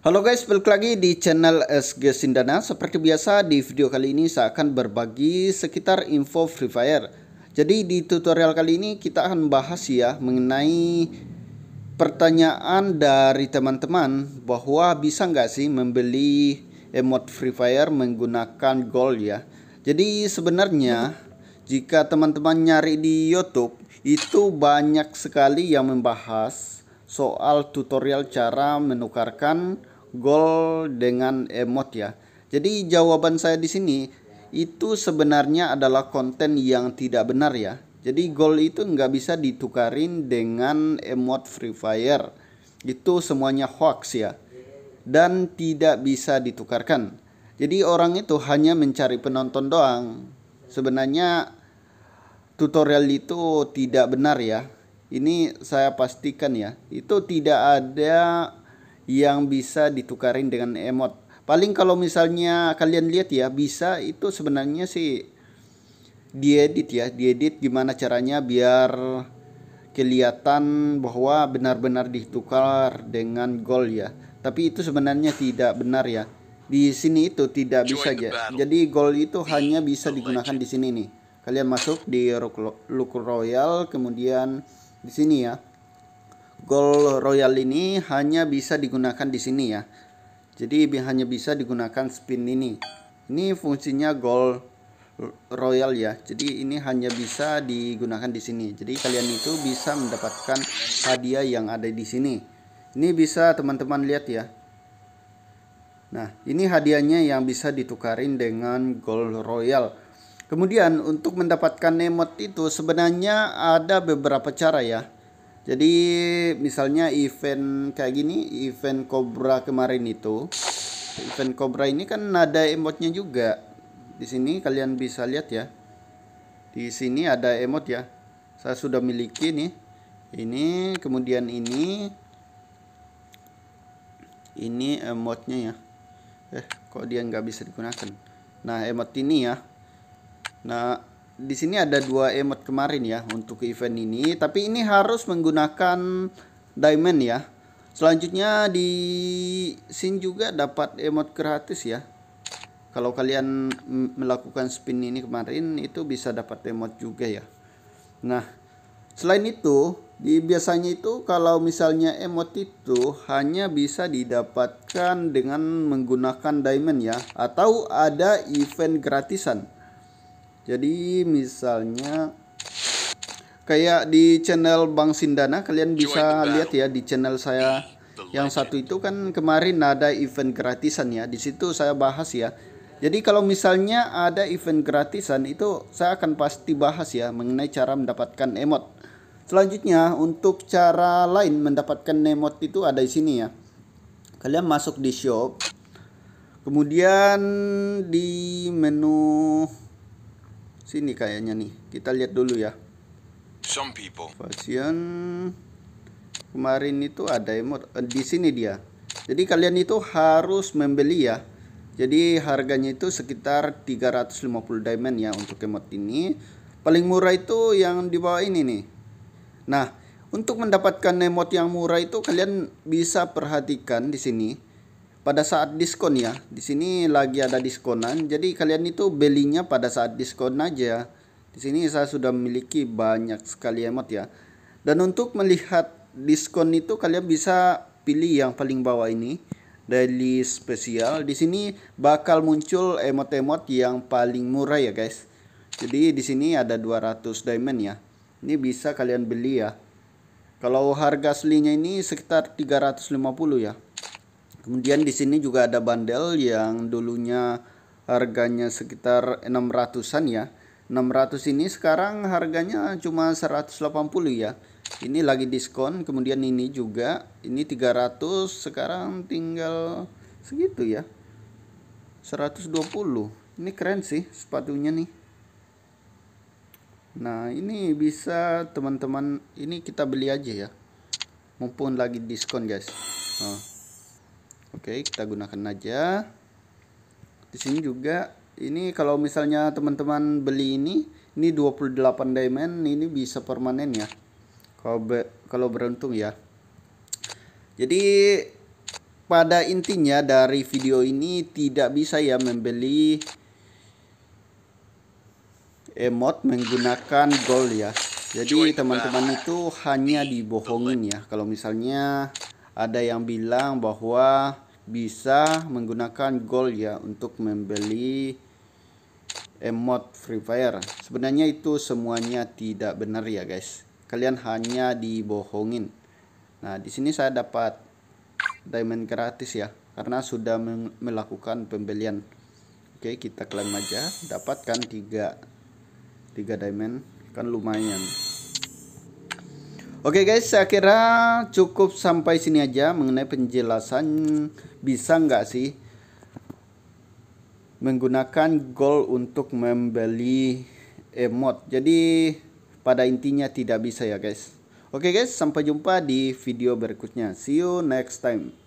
Halo guys, balik lagi di channel SG Sindana. Seperti biasa di video kali ini saya akan berbagi sekitar info Free Fire. Jadi di tutorial kali ini kita akan bahas ya mengenai pertanyaan dari teman-teman bahwa bisa nggak sih membeli emot Free Fire menggunakan gold ya. Jadi sebenarnya jika teman-teman nyari di YouTube itu banyak sekali yang membahas soal tutorial cara menukarkan gol dengan emot ya. Jadi jawaban saya di sini itu sebenarnya adalah konten yang tidak benar ya. Jadi gol itu nggak bisa ditukarin dengan emot Free Fire. Itu semuanya hoax ya. Dan tidak bisa ditukarkan. Jadi orang itu hanya mencari penonton doang. Sebenarnya tutorial itu tidak benar ya. Ini saya pastikan ya. Itu tidak ada yang bisa ditukarin dengan emot. Paling kalau misalnya kalian lihat ya bisa itu sebenarnya sih diedit ya, diedit gimana caranya biar kelihatan bahwa benar-benar ditukar dengan gol ya. Tapi itu sebenarnya tidak benar ya. Di sini itu tidak bisa ya. Jadi gol itu hanya bisa digunakan di sini nih. Kalian masuk di Look Royal kemudian di sini ya gold royal ini hanya bisa digunakan di sini ya jadi hanya bisa digunakan spin ini ini fungsinya gold royal ya jadi ini hanya bisa digunakan di sini jadi kalian itu bisa mendapatkan hadiah yang ada di sini ini bisa teman-teman lihat ya nah ini hadiahnya yang bisa ditukarin dengan gold royal kemudian untuk mendapatkan nemot itu sebenarnya ada beberapa cara ya jadi misalnya event kayak gini, event Cobra kemarin itu, event Cobra ini kan ada emotnya juga. Di sini kalian bisa lihat ya. Di sini ada emot ya. Saya sudah miliki nih. Ini kemudian ini ini emotnya ya. Eh, kok dia nggak bisa digunakan? Nah, emot ini ya. Nah, di sini ada dua emot kemarin ya untuk event ini tapi ini harus menggunakan diamond ya selanjutnya di sin juga dapat emot gratis ya kalau kalian melakukan spin ini kemarin itu bisa dapat emot juga ya nah selain itu di biasanya itu kalau misalnya emot itu hanya bisa didapatkan dengan menggunakan diamond ya atau ada event gratisan jadi misalnya kayak di channel Bang Sindana kalian bisa lihat ya di channel saya iya, yang satu itu kan kemarin ada event gratisan ya di situ saya bahas ya jadi kalau misalnya ada event gratisan itu saya akan pasti bahas ya mengenai cara mendapatkan emot selanjutnya untuk cara lain mendapatkan emot itu ada di sini ya kalian masuk di shop kemudian di menu sini kayaknya nih kita lihat dulu ya some people fashion kemarin itu ada emot eh, di sini dia jadi kalian itu harus membeli ya jadi harganya itu sekitar 350 diamond ya untuk emot ini paling murah itu yang di bawah ini nih nah untuk mendapatkan emot yang murah itu kalian bisa perhatikan di sini pada saat diskon ya. Di sini lagi ada diskonan. Jadi kalian itu belinya pada saat diskon aja. Di sini saya sudah memiliki banyak sekali emot ya. Dan untuk melihat diskon itu kalian bisa pilih yang paling bawah ini daily spesial. Di sini bakal muncul emot-emot yang paling murah ya guys. Jadi di sini ada 200 diamond ya. Ini bisa kalian beli ya. Kalau harga aslinya ini sekitar 350 ya. Kemudian di sini juga ada bandel yang dulunya harganya sekitar 600-an ya. 600 ini sekarang harganya cuma 180 ya. Ini lagi diskon, kemudian ini juga ini 300 sekarang tinggal segitu ya. 120. Ini keren sih sepatunya nih. Nah, ini bisa teman-teman ini kita beli aja ya. Mumpung lagi diskon, guys. Oh. Oke, kita gunakan aja. Di sini juga ini kalau misalnya teman-teman beli ini, ini 28 diamond, ini bisa permanen ya. Kalau be, kalau beruntung ya. Jadi pada intinya dari video ini tidak bisa ya membeli emot menggunakan gold ya. Jadi teman-teman itu hanya dibohongin ya kalau misalnya ada yang bilang bahwa bisa menggunakan gold ya untuk membeli emote Free Fire. Sebenarnya itu semuanya tidak benar ya guys. Kalian hanya dibohongin. Nah, di sini saya dapat diamond gratis ya karena sudah melakukan pembelian. Oke, kita klaim aja dapatkan tiga tiga diamond kan lumayan. Oke guys, saya kira cukup sampai sini aja mengenai penjelasan bisa nggak sih menggunakan gold untuk membeli emot. Jadi pada intinya tidak bisa ya guys. Oke guys, sampai jumpa di video berikutnya. See you next time.